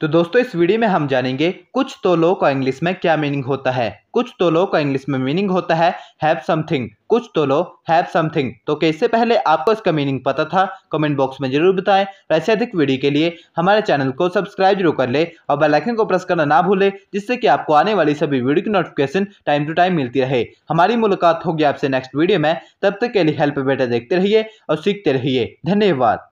तो दोस्तों इस वीडियो में हम जानेंगे कुछ तो लो का इंग्लिश में क्या मीनिंग होता है कुछ तो लो का इंग्लिश में मीनिंग होता है हैव समथिंग कुछ लो हैव समथिंग तो कैसे पहले आपको इसका मीनिंग पता था कमेंट बॉक्स में जरूर बताएं और ऐसे अधिक वीडियो के लिए हमारे चैनल को सब्सक्राइब जरूर कर ले और बेलाइकन को प्रेस करना ना भूले जिससे कि आपको आने वाली सभी वीडियो की नोटिफिकेशन टाइम टू टाइम मिलती रहे हमारी मुलाकात होगी आपसे नेक्स्ट वीडियो में तब तक के लिए हेल्प बेटा देखते रहिए और सीखते रहिए धन्यवाद